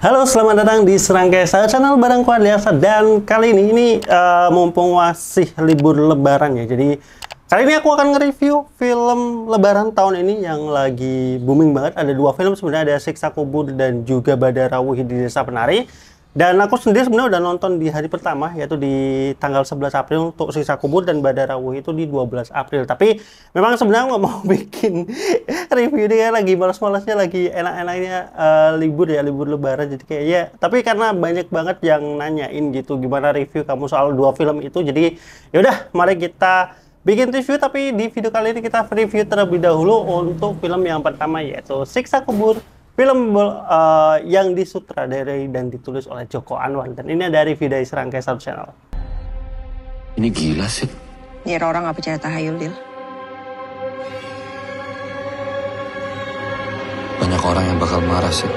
Halo, selamat datang di Serangkai Saya Channel Barang Kualiasa dan kali ini ini uh, mumpung masih libur lebaran ya. Jadi kali ini aku akan nge-review film lebaran tahun ini yang lagi booming banget. Ada dua film sebenarnya ada Siksa Kubur dan juga Badarawuhi di Desa Penari. Dan aku sendiri sebenarnya udah nonton di hari pertama yaitu di tanggal 11 April untuk Sisa Kubur dan Badarawuh itu di 12 April. Tapi memang sebenarnya nggak mau bikin review dia lagi malas-malasnya lagi enak-enaknya uh, libur ya libur lebaran jadi kayak ya. Tapi karena banyak banget yang nanyain gitu gimana review kamu soal dua film itu jadi yaudah mari kita bikin review tapi di video kali ini kita review terlebih dahulu untuk film yang pertama yaitu Siksa Kubur Film uh, yang disutradarai dan ditulis oleh Joko Anwar dan ini dari Vidai serangkai satu channel. Ini gila sih. Biar orang nggak percaya tahayul, Dil. Banyak orang yang bakal marah sih.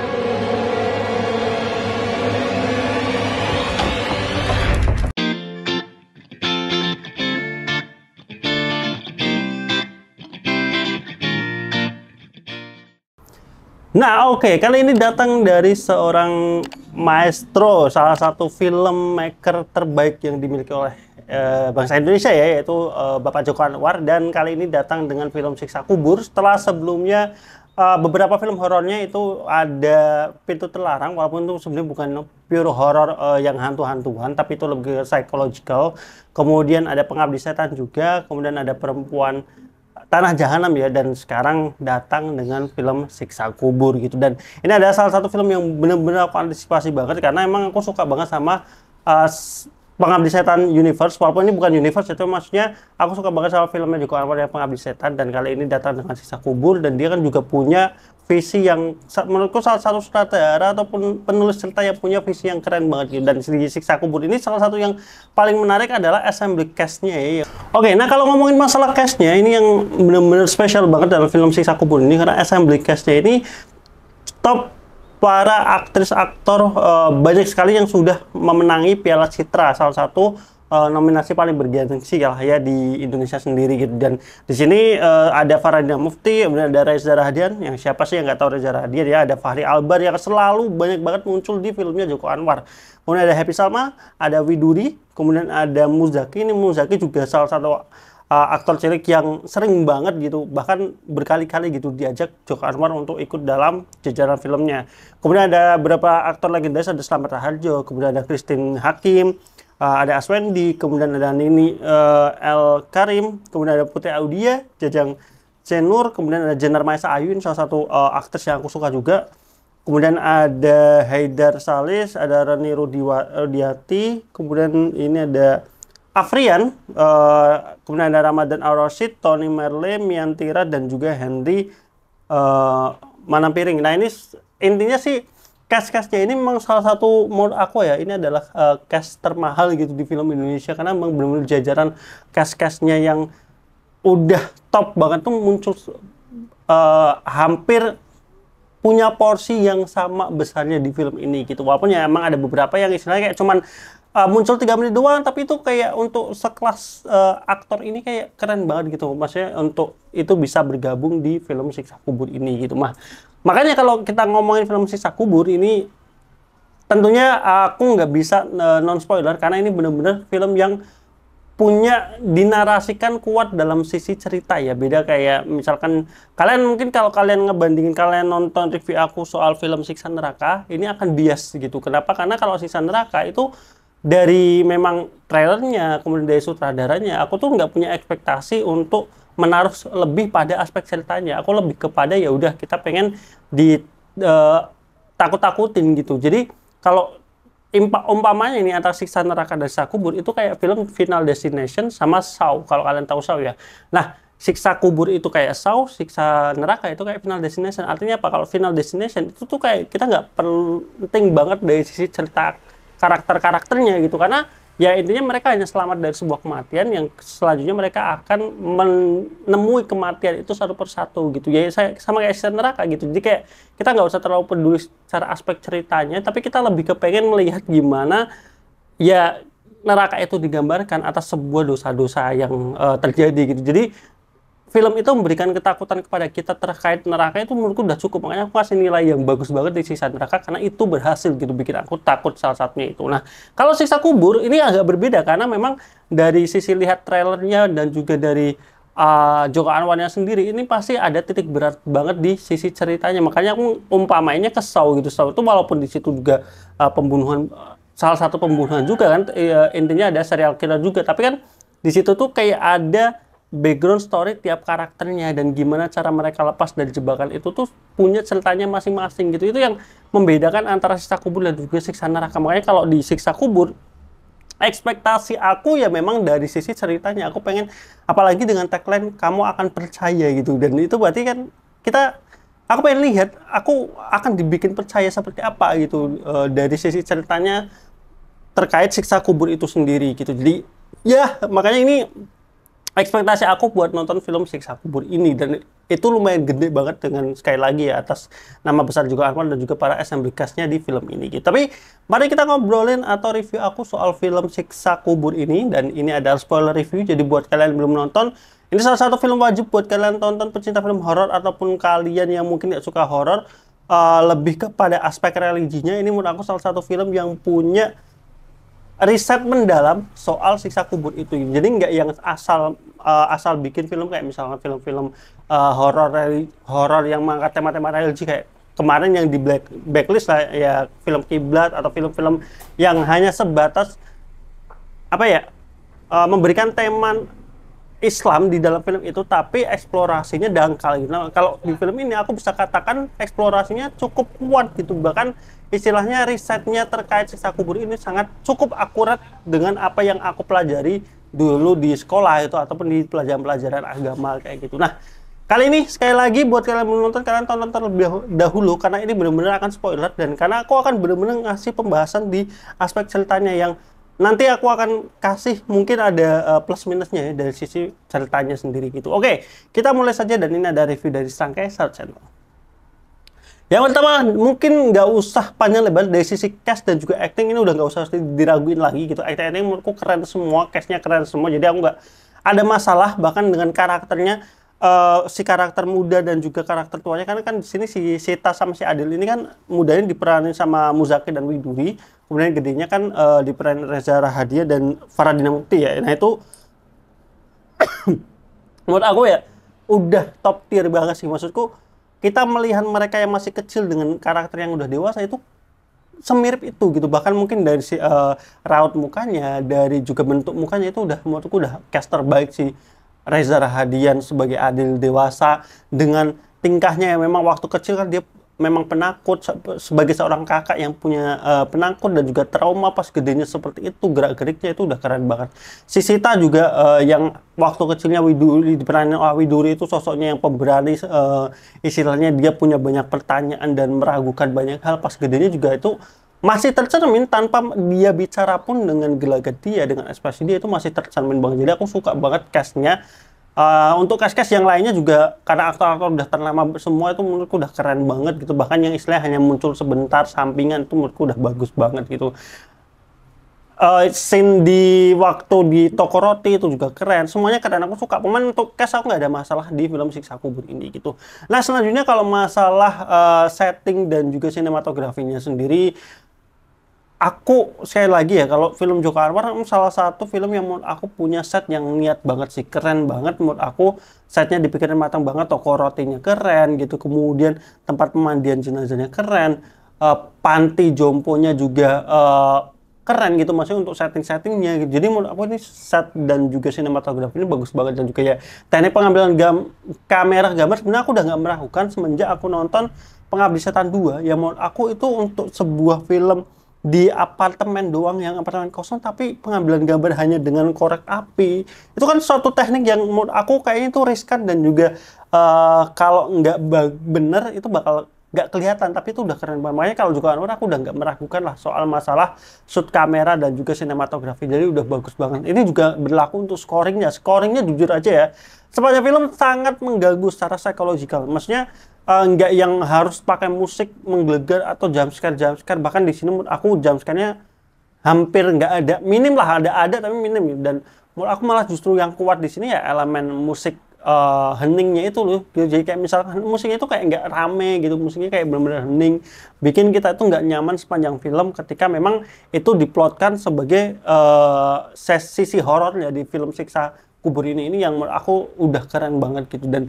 Nah, oke, okay. kali ini datang dari seorang maestro, salah satu film maker terbaik yang dimiliki oleh e, bangsa Indonesia ya, yaitu e, Bapak Joko Anwar dan kali ini datang dengan film Siksa Kubur setelah sebelumnya e, beberapa film horornya itu ada Pintu Terlarang walaupun itu sebenarnya bukan pure horor e, yang hantu-hantuan tapi itu lebih psychological. Kemudian ada Pengabdi Setan juga, kemudian ada Perempuan Tanah Jahanam ya dan sekarang datang dengan film Siksa Kubur gitu dan ini adalah salah satu film yang benar-benar aku antisipasi banget karena emang aku suka banget sama uh, Pengabdi Setan Universe walaupun ini bukan universe itu ya, maksudnya aku suka banget sama filmnya Joko Anwar yang Pengabdi Setan dan kali ini datang dengan Siksa Kubur dan dia kan juga punya visi yang menurutku salah satu sutradara ataupun penulis cerita yang punya visi yang keren banget gitu. Dan di Siksa Kubur ini salah satu yang paling menarik adalah assembly cast-nya ya. Oke, nah kalau ngomongin masalah cast-nya ini yang benar-benar spesial banget dalam film Siksa Kubur ini karena assembly cast-nya ini top para aktris aktor uh, banyak sekali yang sudah memenangi Piala Citra salah satu uh, nominasi paling bergensi ya, ya di Indonesia sendiri gitu dan di sini uh, ada Faradina Mufti kemudian ada Reza Rahadian yang siapa sih yang nggak tahu Reza Rahadian ya ada Fahri Albar yang selalu banyak banget muncul di filmnya Joko Anwar kemudian ada Happy Salma ada Widuri kemudian ada Muzaki ini Muzaki juga salah satu eh, aktor cilik yang sering banget gitu bahkan berkali-kali gitu diajak Joko Anwar untuk ikut dalam jajaran filmnya. Kemudian ada beberapa aktor legendaris ada Slamet Raharjo, kemudian ada Christine Hakim, uh, ada Aswendi, kemudian ada Nini uh, El Karim, kemudian ada Putri Audia, Jajang Cenur, kemudian ada Jenner Maesa Ayun, salah satu uh, aktris yang aku suka juga. Kemudian ada Haidar Salis, ada Rani Rudiati, kemudian ini ada Afrian, uh, kemudian ada Ramadan Arosid, Tony Merle, Miantira, dan juga Henry uh, Manampiring. Nah ini intinya sih cash-cashnya ini memang salah satu menurut aku ya ini adalah uh, eh, cash termahal gitu di film Indonesia karena memang benar-benar jajaran cash-cashnya yang udah top banget tuh muncul uh, hampir punya porsi yang sama besarnya di film ini gitu walaupun ya emang ada beberapa yang istilahnya kayak cuman uh, muncul tiga menit doang tapi itu kayak untuk sekelas uh, aktor ini kayak keren banget gitu maksudnya untuk itu bisa bergabung di film Siksa Kubur ini gitu mah Makanya kalau kita ngomongin film Sisa Kubur ini tentunya aku nggak bisa e, non spoiler karena ini benar-benar film yang punya dinarasikan kuat dalam sisi cerita ya beda kayak misalkan kalian mungkin kalau kalian ngebandingin kalian nonton review aku soal film Siksa Neraka ini akan bias gitu kenapa karena kalau Siksa Neraka itu dari memang trailernya kemudian dari sutradaranya aku tuh nggak punya ekspektasi untuk menaruh lebih pada aspek ceritanya. Aku lebih kepada ya udah kita pengen di uh, takut-takutin gitu. Jadi kalau impa, umpamanya ini antara siksa neraka dan siksa kubur itu kayak film Final Destination sama Saw kalau kalian tahu Saw ya. Nah, siksa kubur itu kayak Saw, siksa neraka itu kayak Final Destination. Artinya apa? Kalau Final Destination itu tuh kayak kita nggak penting banget dari sisi cerita karakter-karakternya gitu karena ya intinya mereka hanya selamat dari sebuah kematian yang selanjutnya mereka akan menemui kematian itu satu persatu gitu ya saya sama kayak sistem neraka gitu jadi kayak kita nggak usah terlalu peduli secara aspek ceritanya tapi kita lebih kepengen melihat gimana ya neraka itu digambarkan atas sebuah dosa-dosa yang uh, terjadi gitu jadi film itu memberikan ketakutan kepada kita terkait neraka itu menurutku udah cukup makanya aku kasih nilai yang bagus banget di sisa neraka karena itu berhasil gitu bikin aku takut salah satunya itu nah kalau sisa kubur ini agak berbeda karena memang dari sisi lihat trailernya dan juga dari uh, Joko Anwarnya sendiri ini pasti ada titik berat banget di sisi ceritanya makanya aku umpamainya kesau gitu kesau itu walaupun di situ juga uh, pembunuhan uh, salah satu pembunuhan juga kan uh, intinya ada serial killer juga tapi kan di situ tuh kayak ada background story tiap karakternya dan gimana cara mereka lepas dari jebakan itu tuh punya ceritanya masing-masing gitu itu yang membedakan antara siksa kubur dan juga siksa neraka makanya kalau di siksa kubur ekspektasi aku ya memang dari sisi ceritanya aku pengen apalagi dengan tagline kamu akan percaya gitu dan itu berarti kan kita aku pengen lihat aku akan dibikin percaya seperti apa gitu e, dari sisi ceritanya terkait siksa kubur itu sendiri gitu jadi ya makanya ini ekspektasi aku buat nonton film Siksa Kubur ini dan itu lumayan gede banget dengan sekali lagi ya atas nama besar juga Arman dan juga para assembly castnya di film ini. gitu. Tapi mari kita ngobrolin atau review aku soal film Siksa Kubur ini dan ini adalah spoiler review jadi buat kalian yang belum nonton ini salah satu film wajib buat kalian tonton pecinta film horor ataupun kalian yang mungkin gak suka horor uh, lebih kepada aspek religinya ini menurut aku salah satu film yang punya riset mendalam soal siksa kubur itu. Jadi nggak yang asal uh, asal bikin film kayak misalnya film-film uh, eh, horor horor yang mengangkat tema-tema religi kayak kemarin yang di black blacklist lah ya film kiblat atau film-film yang hanya sebatas apa ya uh, memberikan tema Islam di dalam film itu tapi eksplorasinya dangkal gitu. Nah, kalau di film ini aku bisa katakan eksplorasinya cukup kuat gitu bahkan istilahnya risetnya terkait siksa kubur ini sangat cukup akurat dengan apa yang aku pelajari dulu di sekolah itu ataupun di pelajaran-pelajaran agama kayak gitu. Nah, kali ini sekali lagi buat kalian menonton kalian tonton terlebih dahulu karena ini benar-benar akan spoiler dan karena aku akan benar-benar ngasih pembahasan di aspek ceritanya yang nanti aku akan kasih mungkin ada eh, plus minusnya ya dari sisi ceritanya sendiri gitu. Oke, kita mulai saja dan ini ada review dari Sangkai Star Channel. Yang pertama, mungkin nggak usah panjang lebar dari sisi cast dan juga acting ini udah nggak usah diraguin lagi gitu. acting ini menurutku keren semua, castnya keren semua. Jadi aku nggak ada masalah bahkan dengan karakternya uh, si karakter muda dan juga karakter tuanya karena kan di sini si Sita sama si Adil ini kan mudanya diperanin sama Muzaki dan Widuri, kemudian gedenya kan uh, diperanin Reza Rahadian dan Faradina Mukti ya. Nah itu menurut aku ya udah top tier banget sih maksudku kita melihat mereka yang masih kecil dengan karakter yang udah dewasa itu semirip itu gitu bahkan mungkin dari si uh, raut mukanya dari juga bentuk mukanya itu udah menurutku udah caster baik si Reza Rahadian sebagai Adil dewasa dengan tingkahnya yang memang waktu kecil kan dia memang penakut sebagai seorang kakak yang punya uh, penakut dan juga trauma pas gedenya seperti itu gerak-geriknya itu udah keren banget. Si Sita juga uh, yang waktu kecilnya Widuri diperanin oleh Widuri itu sosoknya yang pemberani uh, istilahnya dia punya banyak pertanyaan dan meragukan banyak hal pas gedenya juga itu masih tercermin tanpa dia bicara pun dengan gelagat dia dengan ekspresi dia itu masih tercermin banget. Jadi aku suka banget castnya Uh, untuk cash-cash yang lainnya juga karena aktor-aktor udah ternama semua itu menurutku udah keren banget gitu bahkan yang istilah hanya muncul sebentar sampingan itu menurutku udah bagus banget gitu uh, scene di waktu di toko roti itu juga keren semuanya keren aku suka cuman untuk cash aku nggak ada masalah di film siksa kubur ini gitu nah selanjutnya kalau masalah uh, setting dan juga sinematografinya sendiri aku saya lagi ya kalau film Joko Anwar salah satu film yang menurut aku punya set yang niat banget sih keren banget menurut aku setnya dipikirin matang banget toko rotinya keren gitu kemudian tempat pemandian jenazahnya keren uh, panti jomponya juga uh, keren gitu maksudnya untuk setting-settingnya gitu. jadi menurut aku ini set dan juga sinematografi ini bagus banget dan juga ya teknik pengambilan gam kamera gambar sebenarnya aku udah nggak meragukan semenjak aku nonton Pengabdi Setan 2 yang menurut aku itu untuk sebuah film di apartemen doang yang apartemen kosong tapi pengambilan gambar hanya dengan korek api itu kan suatu teknik yang menurut aku kayaknya itu riskan dan juga uh, kalau nggak bener itu bakal nggak kelihatan tapi itu udah keren banget makanya kalau juga orang aku udah nggak meragukan lah soal masalah shoot kamera dan juga sinematografi jadi udah bagus banget ini juga berlaku untuk scoringnya scoringnya jujur aja ya sepanjang film sangat mengganggu secara psikologikal maksudnya uh, nggak yang harus pakai musik menggelegar atau jam scare jam scare bahkan di sini menurut aku jam nya hampir nggak ada minim lah ada ada tapi minim dan menurut aku malah justru yang kuat di sini ya elemen musik uh, heningnya itu loh gitu. jadi kayak misalkan musiknya itu kayak nggak rame gitu musiknya kayak benar-benar hening bikin kita itu nggak nyaman sepanjang film ketika memang itu diplotkan sebagai uh, eh, sesi horornya di film siksa kubur ini ini yang menurut aku udah keren banget gitu dan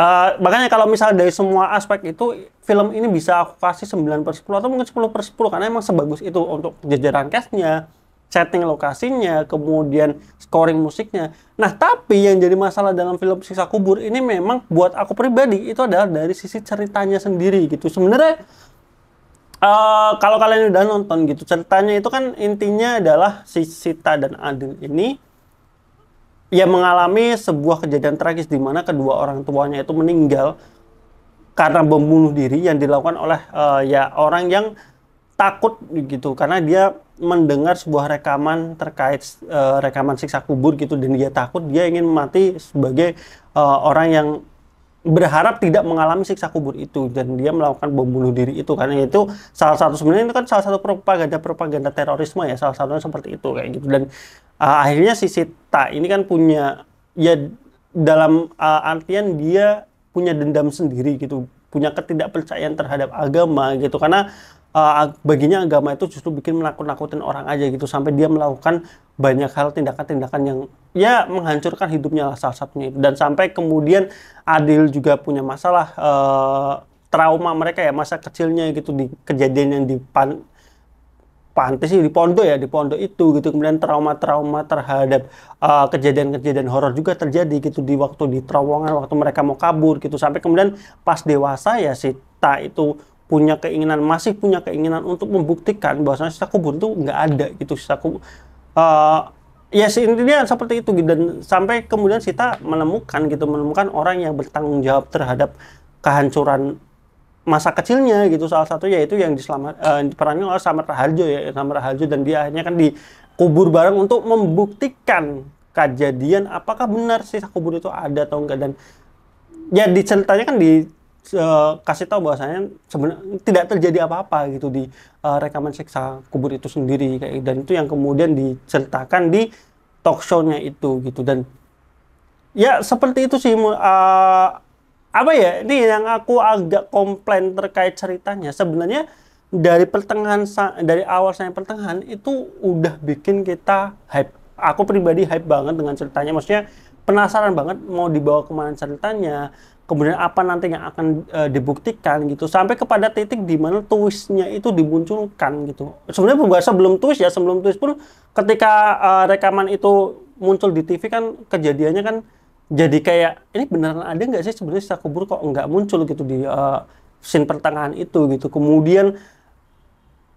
Uh, makanya kalau misalnya dari semua aspek itu film ini bisa aku kasih 9 per 10 atau mungkin 10 per 10 karena emang sebagus itu untuk jajaran castnya setting lokasinya, kemudian scoring musiknya. Nah, tapi yang jadi masalah dalam film Sisa Kubur ini memang buat aku pribadi itu adalah dari sisi ceritanya sendiri gitu. Sebenarnya uh, kalau kalian udah nonton gitu, ceritanya itu kan intinya adalah si Sita dan Adil ini ya mengalami sebuah kejadian tragis di mana kedua orang tuanya itu meninggal karena membunuh diri yang dilakukan oleh uh, ya orang yang takut gitu karena dia mendengar sebuah rekaman terkait uh, rekaman siksa kubur gitu dan dia takut dia ingin mati sebagai uh, orang yang berharap tidak mengalami siksa kubur itu dan dia melakukan bom bunuh diri itu karena itu salah satu sebenarnya itu kan salah satu propaganda propaganda terorisme ya salah satunya seperti itu kayak gitu dan uh, akhirnya si Sita ini kan punya ya dalam uh, artian dia punya dendam sendiri gitu punya ketidakpercayaan terhadap agama gitu karena uh, baginya agama itu justru bikin menakut-nakutin orang aja gitu sampai dia melakukan banyak hal tindakan-tindakan yang ya menghancurkan hidupnya lah salah satunya dan sampai kemudian Adil juga punya masalah uh, trauma mereka ya masa kecilnya gitu di kejadian yang di pantas sih di pondok ya di pondok itu gitu kemudian trauma-trauma terhadap uh, kejadian-kejadian uh, horor juga terjadi gitu di waktu di terowongan waktu mereka mau kabur gitu sampai kemudian pas dewasa ya si Ta itu punya keinginan masih punya keinginan untuk membuktikan bahwasanya sisa kubur itu nggak ada gitu sisa kubur uh, ya yes, intinya seperti itu gitu. dan sampai kemudian Sita menemukan gitu menemukan orang yang bertanggung jawab terhadap kehancuran masa kecilnya gitu salah satu yaitu yang diselamat uh, eh, perannya oleh Samar Raharjo ya Samar Raharjo dan dia akhirnya kan dikubur bareng untuk membuktikan kejadian apakah benar sisa kubur itu ada atau enggak dan ya diceritanya kan di eh, kasih tahu bahwasanya sebenarnya tidak terjadi apa-apa gitu di uh, rekaman seksa kubur itu sendiri kayak gitu. dan itu yang kemudian diceritakan di talk show-nya itu gitu dan ya seperti itu sih uh, apa ya ini yang aku agak komplain terkait ceritanya sebenarnya dari pertengahan dari awal sampai pertengahan itu udah bikin kita hype aku pribadi hype banget dengan ceritanya maksudnya penasaran banget mau dibawa kemana ceritanya kemudian apa nanti yang akan e, dibuktikan gitu sampai kepada titik di mana twistnya itu dimunculkan gitu sebenarnya bukan sebelum twist ya sebelum twist pun ketika e, rekaman itu muncul di TV kan kejadiannya kan jadi kayak ini beneran ada nggak sih sebenarnya sisa kubur kok nggak muncul gitu di uh, scene pertengahan itu gitu kemudian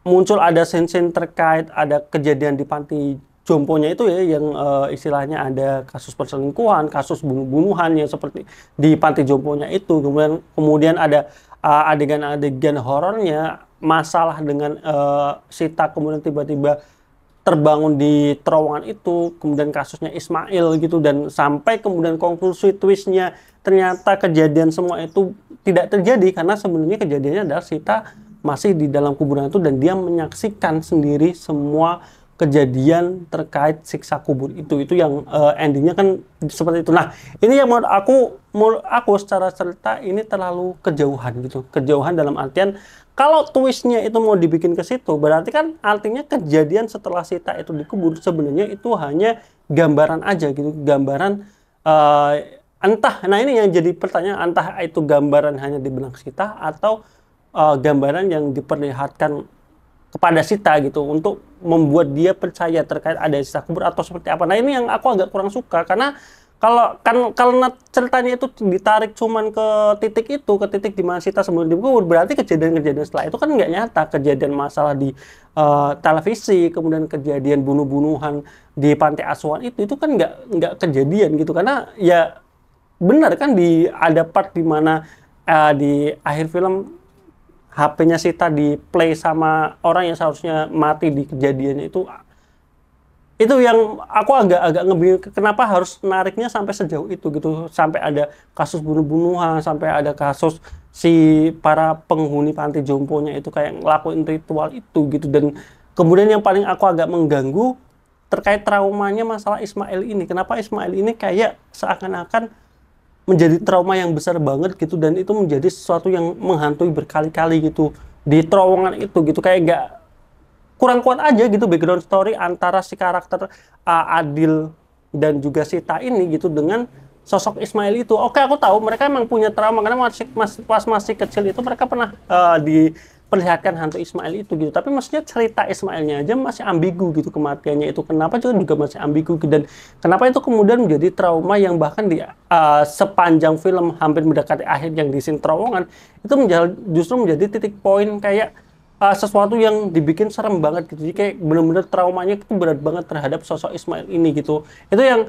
muncul ada scene-scene terkait ada kejadian di panti jomponya itu ya yang uh, istilahnya ada kasus perselingkuhan, kasus bunuh-bunuhan yang seperti di panti jomponya itu kemudian kemudian ada uh, adegan-adegan horornya masalah dengan uh, Sita kemudian tiba-tiba terbangun di terowongan itu, kemudian kasusnya Ismail gitu dan sampai kemudian konklusi twistnya ternyata kejadian semua itu tidak terjadi karena sebenarnya kejadiannya adalah Sita masih di dalam kuburan itu dan dia menyaksikan sendiri semua kejadian terkait siksa kubur itu itu yang uh, endingnya kan seperti itu nah ini yang menurut aku menurut aku secara cerita ini terlalu kejauhan gitu kejauhan dalam artian kalau twistnya itu mau dibikin ke situ, berarti kan artinya kejadian setelah Sita itu dikubur sebenarnya itu hanya gambaran aja gitu, gambaran uh, entah. Nah ini yang jadi pertanyaan, entah itu gambaran hanya di benak Sita atau uh, gambaran yang diperlihatkan kepada Sita gitu untuk membuat dia percaya terkait ada sisa kubur atau seperti apa. Nah ini yang aku agak kurang suka karena kalau kan karena ceritanya itu ditarik cuman ke titik itu ke titik di mana Sita di dibungkus berarti kejadian-kejadian setelah itu kan nggak nyata kejadian masalah di uh, televisi kemudian kejadian bunuh-bunuhan di panti asuhan itu itu kan nggak nggak kejadian gitu karena ya benar kan di ada part di mana uh, di akhir film HP-nya Sita di play sama orang yang seharusnya mati di kejadiannya itu itu yang aku agak-agak ngebingung kenapa harus nariknya sampai sejauh itu gitu sampai ada kasus bunuh-bunuhan sampai ada kasus si para penghuni panti jompo nya itu kayak ngelakuin ritual itu gitu dan kemudian yang paling aku agak mengganggu terkait traumanya masalah Ismail ini kenapa Ismail ini kayak seakan-akan menjadi trauma yang besar banget gitu dan itu menjadi sesuatu yang menghantui berkali-kali gitu di terowongan itu gitu kayak nggak kurang kuat aja gitu background story antara si karakter uh, Adil dan juga Sita ini gitu dengan sosok Ismail itu. Oke, aku tahu mereka emang punya trauma karena masih, masih pas masih kecil itu mereka pernah uh, diperlihatkan hantu Ismail itu gitu. Tapi maksudnya cerita Ismailnya aja masih ambigu gitu kematiannya itu. Kenapa juga juga masih ambigu gitu. dan kenapa itu kemudian menjadi trauma yang bahkan di uh, sepanjang film hampir mendekati akhir yang di sin terowongan itu menjadi, justru menjadi titik poin kayak uh, sesuatu yang dibikin serem banget gitu. Jadi kayak bener-bener traumanya itu berat banget terhadap sosok Ismail ini gitu. Itu yang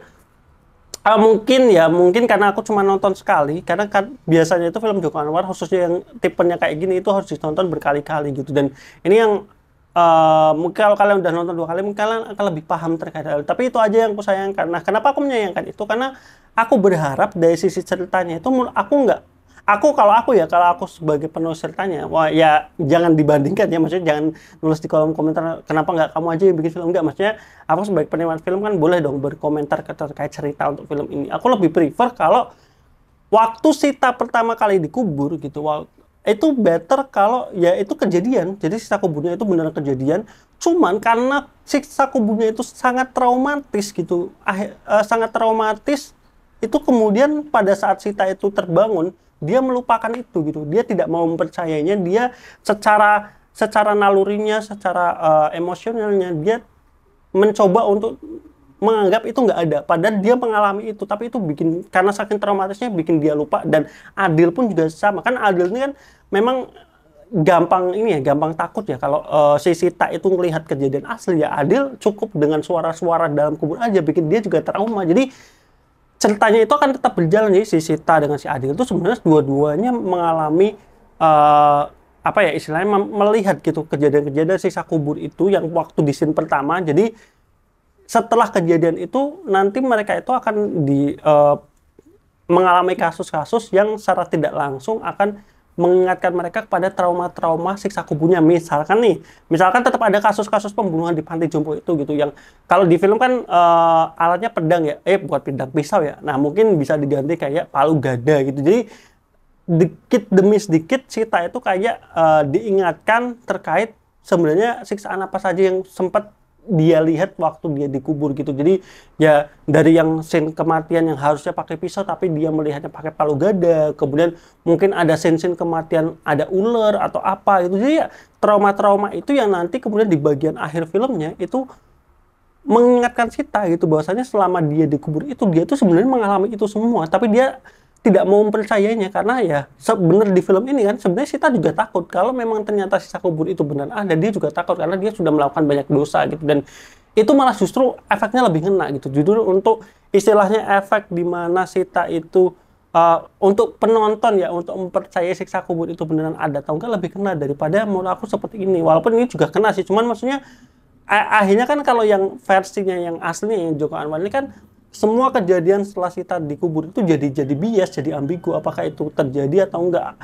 uh, mungkin ya, mungkin karena aku cuma nonton sekali. Karena kan biasanya itu film Joko Anwar khususnya yang tipenya kayak gini itu harus ditonton berkali-kali gitu. Dan ini yang Uh, mungkin kalau kalian udah nonton dua kali mungkin kalian akan lebih paham terkait hal tapi itu aja yang aku sayangkan nah kenapa aku menyayangkan itu karena aku berharap dari sisi ceritanya itu aku nggak aku kalau aku ya kalau aku sebagai penulis ceritanya wah ya jangan dibandingkan ya maksudnya jangan nulis di kolom komentar kenapa nggak kamu aja yang bikin film enggak maksudnya aku sebagai penikmat film kan boleh dong berkomentar terkait cerita untuk film ini aku lebih prefer kalau waktu Sita pertama kali dikubur gitu itu better kalau ya itu kejadian jadi sisa kuburnya itu benar kejadian cuman karena siksa kuburnya itu sangat traumatis gitu ah, eh, sangat traumatis itu kemudian pada saat Sita itu terbangun dia melupakan itu gitu dia tidak mau mempercayainya dia secara secara nalurinya secara uh, emosionalnya dia mencoba untuk menganggap itu nggak ada padahal dia mengalami itu tapi itu bikin karena saking traumatisnya bikin dia lupa dan Adil pun juga sama kan Adil ini kan memang gampang ini ya gampang takut ya kalau uh, si Sita itu melihat kejadian asli ya Adil cukup dengan suara-suara dalam kubur aja bikin dia juga trauma jadi ceritanya itu akan tetap berjalan jadi si Sita dengan si Adil itu sebenarnya dua-duanya mengalami uh, apa ya istilahnya melihat gitu kejadian-kejadian sisa kubur itu yang waktu di scene pertama jadi setelah kejadian itu nanti mereka itu akan di uh, mengalami kasus-kasus yang secara tidak langsung akan mengingatkan mereka kepada trauma-trauma siksa kuburnya. Misalkan nih, misalkan tetap ada kasus-kasus pembunuhan di panti jompo itu gitu yang kalau di film kan uh, alatnya pedang ya, eh buat pedang pisau ya. Nah mungkin bisa diganti kayak palu gada gitu. Jadi dikit demi sedikit cerita itu kayak uh, diingatkan terkait sebenarnya siksaan apa saja yang sempat dia lihat waktu dia dikubur gitu. Jadi ya dari yang scene kematian yang harusnya pakai pisau tapi dia melihatnya pakai palu gada. Kemudian mungkin ada scene-scene kematian ada ular atau apa itu Jadi ya trauma-trauma itu yang nanti kemudian di bagian akhir filmnya itu mengingatkan kita gitu bahwasanya selama dia dikubur itu dia tuh sebenarnya mengalami itu semua tapi dia tidak mau mempercayainya karena ya sebenar di film ini kan sebenarnya Sita juga takut kalau memang ternyata sisa kubur itu benar ada dia juga takut karena dia sudah melakukan banyak dosa gitu dan itu malah justru efeknya lebih ngena gitu judul untuk istilahnya efek di mana Sita itu uh, untuk penonton ya untuk mempercayai siksa kubur itu beneran ada atau enggak lebih kena daripada menurut aku seperti ini walaupun ini juga kena sih cuman maksudnya akhirnya kan kalau yang versinya yang aslinya yang Joko Anwar ini kan semua kejadian setelah Sita dikubur itu jadi jadi bias, jadi ambigu apakah itu terjadi atau enggak.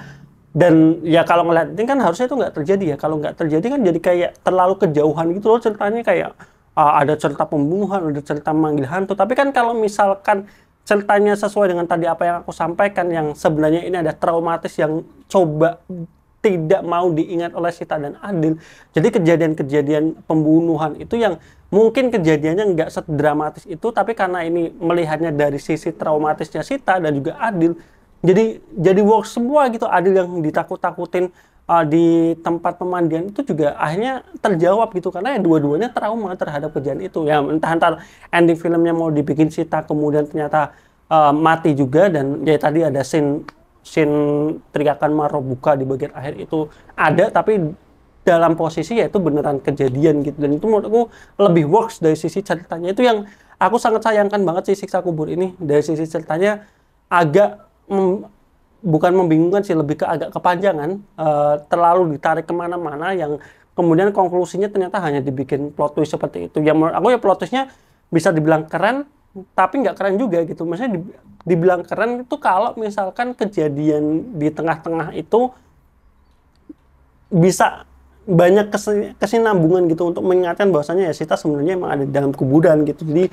Dan ya kalau ngeliat ini kan harusnya itu enggak terjadi ya. Kalau enggak terjadi kan jadi kayak terlalu kejauhan gitu loh ceritanya kayak uh, ada cerita pembunuhan, ada cerita manggil hantu. Tapi kan kalau misalkan ceritanya sesuai dengan tadi apa yang aku sampaikan yang sebenarnya ini ada traumatis yang coba tidak mau diingat oleh Sita dan Adil. Jadi kejadian-kejadian pembunuhan itu yang mungkin kejadiannya nggak sedramatis itu, tapi karena ini melihatnya dari sisi traumatisnya Sita dan juga Adil, jadi jadi work semua gitu. Adil yang ditakut-takutin uh, di tempat pemandian itu juga akhirnya terjawab gitu karena ya dua-duanya trauma terhadap kejadian itu. Ya entah entar ending filmnya mau dibikin Sita kemudian ternyata uh, mati juga dan ya tadi ada scene scene teriakan maro buka di bagian akhir itu ada tapi dalam posisi yaitu beneran kejadian gitu dan itu menurutku lebih works dari sisi ceritanya itu yang aku sangat sayangkan banget sih siksa kubur ini dari sisi ceritanya agak mem bukan membingungkan sih lebih ke agak kepanjangan uh, terlalu ditarik kemana-mana yang kemudian konklusinya ternyata hanya dibikin plot twist seperti itu yang menurut aku ya plot twistnya bisa dibilang keren tapi nggak keren juga gitu. Maksudnya dibilang keren itu kalau misalkan kejadian di tengah-tengah itu bisa banyak kesinambungan gitu untuk mengingatkan bahwasanya ya Sita sebenarnya emang ada di dalam kuburan gitu. Jadi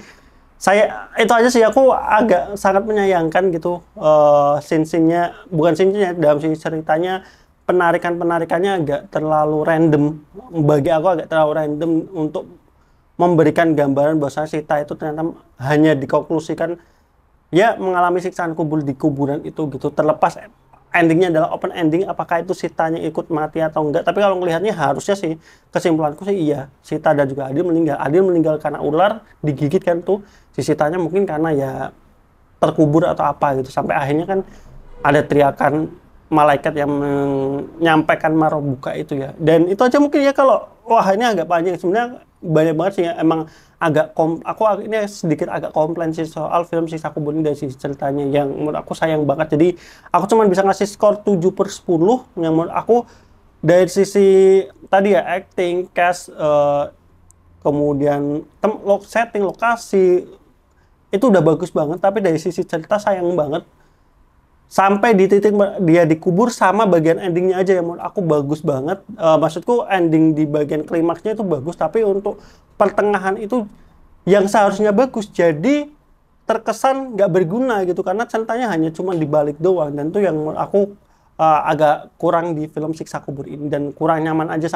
saya itu aja sih aku agak sangat menyayangkan gitu uh, eh, scene bukan scene dalam scene ceritanya penarikan-penarikannya agak terlalu random bagi aku agak terlalu random untuk memberikan gambaran bahwa Sita itu ternyata hanya dikonklusikan ya mengalami siksaan kubur di kuburan itu gitu terlepas endingnya adalah open ending apakah itu Sitanya ikut mati atau enggak tapi kalau melihatnya harusnya sih kesimpulanku sih iya Sita dan juga Adil meninggal Adil meninggal karena ular digigit kan tuh si Sitanya mungkin karena ya terkubur atau apa gitu sampai akhirnya kan ada teriakan malaikat yang menyampaikan buka itu ya. Dan itu aja mungkin ya kalau wah ini agak panjang sebenarnya banyak banget sih ya. emang agak kom aku ini sedikit agak komplain sih soal film Sisa Kubur ini dari sisi ceritanya yang menurut aku sayang banget. Jadi aku cuma bisa ngasih skor 7 per 10 yang menurut aku dari sisi tadi ya acting, cast, uh, kemudian tem lo setting, lokasi itu udah bagus banget tapi dari sisi cerita sayang banget sampai di titik dia dikubur sama bagian endingnya aja yang menurut aku bagus banget. Uh, maksudku ending di bagian klimaksnya itu bagus, tapi untuk pertengahan itu yang seharusnya bagus jadi terkesan nggak berguna gitu karena ceritanya hanya cuma dibalik doang dan tuh yang menurut aku uh, agak kurang di film Siksa Kubur ini dan kurang nyaman aja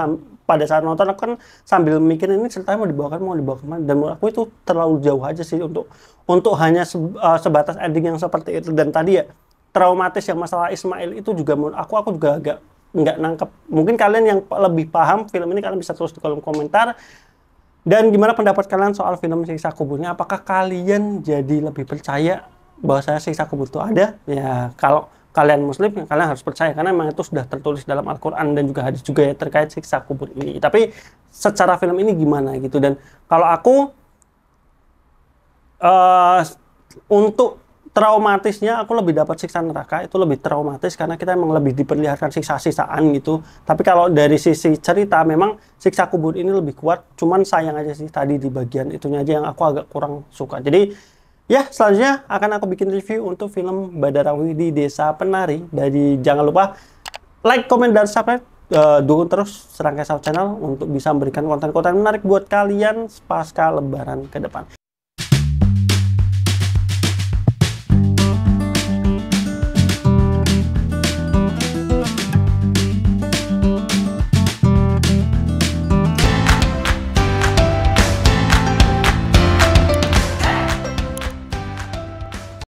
pada saat nonton aku kan sambil mikir ini ceritanya mau dibawa dibawakan mau dibawa kemana dan menurut aku itu terlalu jauh aja sih untuk untuk hanya se uh, eh, sebatas ending yang seperti itu dan tadi ya traumatis yang masalah Ismail itu juga menurut aku aku juga agak nggak nangkep. Mungkin kalian yang lebih paham film ini kalian bisa tulis di kolom komentar. Dan gimana pendapat kalian soal film Siksa Kuburnya? Apakah kalian jadi lebih percaya bahwa saya siksa kubur itu ada? Ya kalau kalian muslim ya kalian harus percaya karena memang itu sudah tertulis dalam Al-Qur'an dan juga hadis juga ya terkait siksa kubur ini. Tapi secara film ini gimana gitu dan kalau aku uh, untuk traumatisnya aku lebih dapat siksa neraka itu lebih traumatis karena kita emang lebih diperlihatkan siksa-siksaan gitu. Tapi kalau dari sisi cerita memang siksa kubur ini lebih kuat. Cuman sayang aja sih tadi di bagian itunya aja yang aku agak kurang suka. Jadi ya selanjutnya akan aku bikin review untuk film Badarawi di Desa Penari. Jadi jangan lupa like, comment, dan subscribe. Uh, dukung terus serangkaian Channel untuk bisa memberikan konten-konten menarik buat kalian pasca lebaran ke depan.